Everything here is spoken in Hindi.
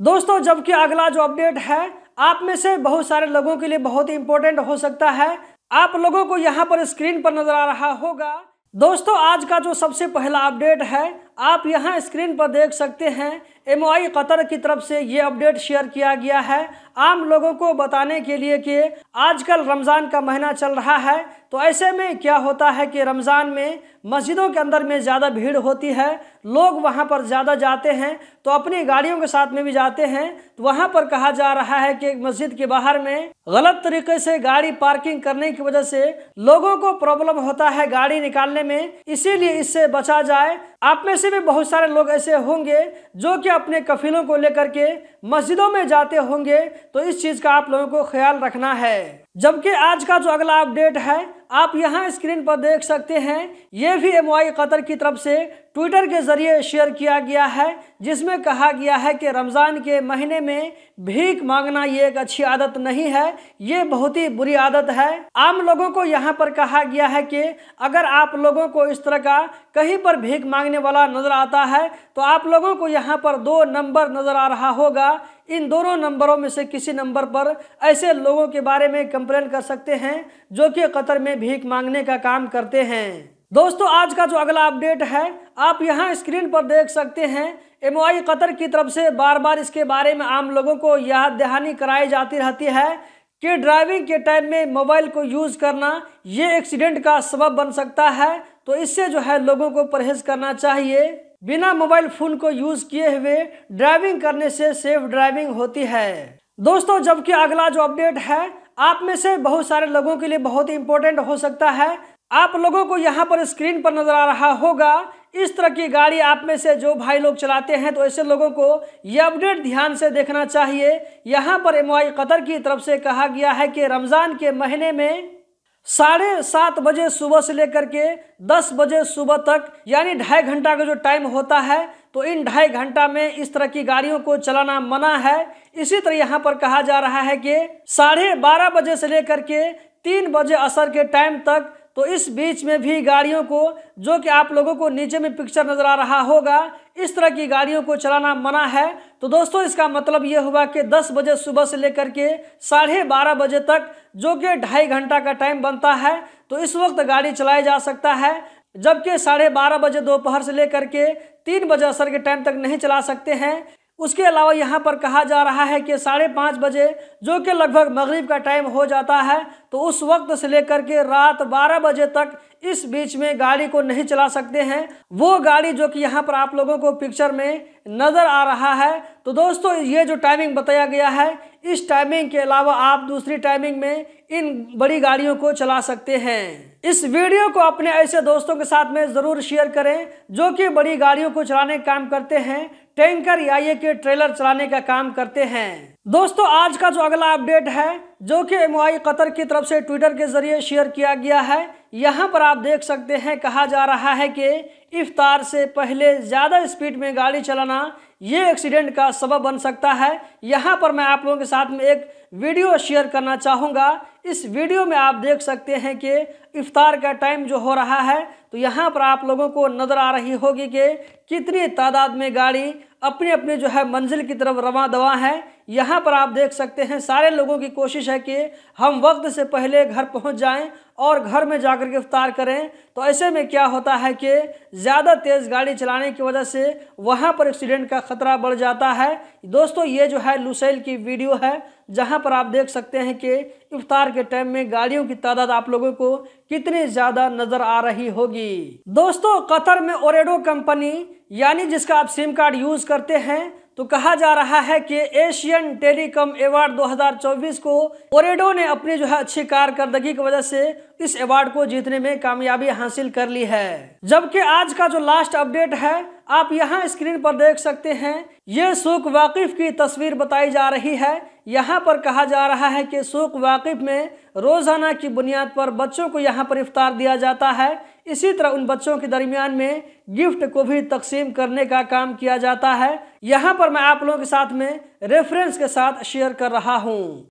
दोस्तों जबकि अगला जो अपडेट है आप में से बहुत सारे लोगों के लिए बहुत ही इंपॉर्टेंट हो सकता है आप लोगों को यहाँ पर स्क्रीन पर नजर आ रहा होगा दोस्तों आज का जो सबसे पहला अपडेट है आप यहाँ स्क्रीन पर देख सकते हैं एम आई कतर की तरफ से ये अपडेट शेयर किया गया है आम लोगों को बताने के लिए कि आजकल रमज़ान का महीना चल रहा है तो ऐसे में क्या होता है कि रमज़ान में मस्जिदों के अंदर में ज़्यादा भीड़ होती है लोग वहाँ पर ज़्यादा जाते हैं तो अपनी गाड़ियों के साथ में भी जाते हैं तो वहाँ पर कहा जा रहा है कि मस्जिद के बाहर में गलत तरीके से गाड़ी पार्किंग करने की वजह से लोगों को प्रॉब्लम होता है गाड़ी निकालने में इसीलिए इससे बचा जाए आप में ऐसे भी बहुत सारे लोग ऐसे होंगे जो कि अपने कफिलों को लेकर के मस्जिदों में जाते होंगे तो इस चीज़ का आप लोगों को ख्याल रखना है जबकि आज का जो अगला अपडेट है आप यहाँ स्क्रीन पर देख सकते हैं ये भी एम कतर की तरफ से ट्विटर के ज़रिए शेयर किया गया है जिसमें कहा गया है कि रमज़ान के महीने में भीख मांगना ये एक अच्छी आदत नहीं है ये बहुत ही बुरी आदत है आम लोगों को यहाँ पर कहा गया है कि अगर आप लोगों को इस तरह का कहीं पर भीख मांगने वाला नज़र आता है तो आप लोगों को यहाँ पर दो नंबर नज़र आ रहा होगा इन दोनों नंबरों में से किसी नंबर पर ऐसे लोगों के बारे में कंप्लेन कर सकते हैं जो कि कतर में भीख मांगने का काम करते हैं दोस्तों आज का जो अगला अपडेट है आप यहाँ स्क्रीन पर देख सकते हैं एम आई कतर की तरफ से बार बार इसके बारे में आम लोगों को यह दहानी कराई जाती रहती है कि ड्राइविंग के टाइम में मोबाइल को यूज़ करना ये एक्सीडेंट का सबब बन सकता है तो इससे जो है लोगों को परहेज करना चाहिए बिना मोबाइल फ़ोन को यूज़ किए हुए ड्राइविंग करने से सेफ ड्राइविंग होती है दोस्तों जबकि अगला जो अपडेट है आप में से बहुत सारे लोगों के लिए बहुत ही इंपॉर्टेंट हो सकता है आप लोगों को यहाँ पर स्क्रीन पर नजर आ रहा होगा इस तरह की गाड़ी आप में से जो भाई लोग चलाते हैं तो ऐसे लोगों को ये अपडेट ध्यान से देखना चाहिए यहाँ पर एम कतर की तरफ से कहा गया है कि रमज़ान के महीने में साढ़े सात बजे सुबह से लेकर के दस बजे सुबह तक यानी ढाई घंटा का जो टाइम होता है तो इन ढाई घंटा में इस तरह की गाड़ियों को चलाना मना है इसी तरह यहाँ पर कहा जा रहा है कि साढ़े बारह बजे से लेकर के तीन बजे असर के टाइम तक तो इस बीच में भी गाड़ियों को जो कि आप लोगों को नीचे में पिक्चर नज़र आ रहा होगा इस तरह की गाड़ियों को चलाना मना है तो दोस्तों इसका मतलब ये हुआ कि 10 बजे सुबह से लेकर के साढ़े बारह बजे तक जो कि ढाई घंटा का टाइम बनता है तो इस वक्त गाड़ी चलाया जा सकता है जबकि साढ़े बारह बजे दोपहर से लेकर के तीन बजे असर के टाइम तक नहीं चला सकते हैं उसके अलावा यहाँ पर कहा जा रहा है कि साढ़े पाँच बजे जो कि लगभग मगरिब का टाइम हो जाता है तो उस वक्त से लेकर के रात बारह बजे तक इस बीच में गाड़ी को नहीं चला सकते हैं वो गाड़ी जो कि यहाँ पर आप लोगों को पिक्चर में नज़र आ रहा है तो दोस्तों ये जो टाइमिंग बताया गया है इस टाइमिंग के अलावा आप दूसरी टाइमिंग में इन बड़ी गाड़ियों को चला सकते हैं इस वीडियो को अपने ऐसे दोस्तों के साथ में ज़रूर शेयर करें जो कि बड़ी गाड़ियों को चलाने का काम करते हैं टैंकर या ये के ट्रेलर चलाने का काम करते हैं दोस्तों आज का जो अगला अपडेट है जो कि एम कतर की तरफ से ट्विटर के जरिए शेयर किया गया है यहाँ पर आप देख सकते हैं कहा जा रहा है कि इफ्तार से पहले ज़्यादा स्पीड में गाड़ी चलाना ये एक्सीडेंट का सबब बन सकता है यहाँ पर मैं आप लोगों के साथ में एक वीडियो शेयर करना चाहूँगा इस वीडियो में आप देख सकते हैं कि इफ़ार का टाइम जो हो रहा है तो यहाँ पर आप लोगों को नज़र आ रही होगी कि कितनी तादाद में गाड़ी अपने अपने जो है मंजिल की तरफ रवा दवा है यहाँ पर आप देख सकते हैं सारे लोगों की कोशिश है कि हम वक्त से पहले घर पहुँच जाएँ और घर में जाकर के इफ्तार करें तो ऐसे में क्या होता है कि ज़्यादा तेज़ गाड़ी चलाने की वजह से वहाँ पर एक्सीडेंट का ख़तरा बढ़ जाता है दोस्तों ये जो है लुसैल की वीडियो है जहाँ पर आप देख सकते हैं कि इफ्तार के टाइम में गाड़ियों की तादाद आप लोगों को कितनी ज़्यादा नज़र आ रही होगी दोस्तों कतर में ओरेडो कंपनी यानी जिसका आप सिम कार्ड यूज़ करते हैं तो कहा जा रहा है कि एशियन टेलीकॉम अवार्ड 2024 को ओरेडो ने अपनी जो है अच्छी कारकर्दगी की वजह से इस अवार्ड को जीतने में कामयाबी हासिल कर ली है जबकि आज का जो लास्ट अपडेट है आप यहाँ स्क्रीन पर देख सकते हैं ये शोक वाकिफ की तस्वीर बताई जा रही है यहाँ पर कहा जा रहा है कि शोक वाकिफ में रोजाना की बुनियाद पर बच्चों को यहाँ पर इफ्तार दिया जाता है इसी तरह उन बच्चों के दरमियान में गिफ्ट को भी तकसीम करने का काम किया जाता है यहाँ पर मैं आप लोगों के साथ में रेफरेंस के साथ शेयर कर रहा हूँ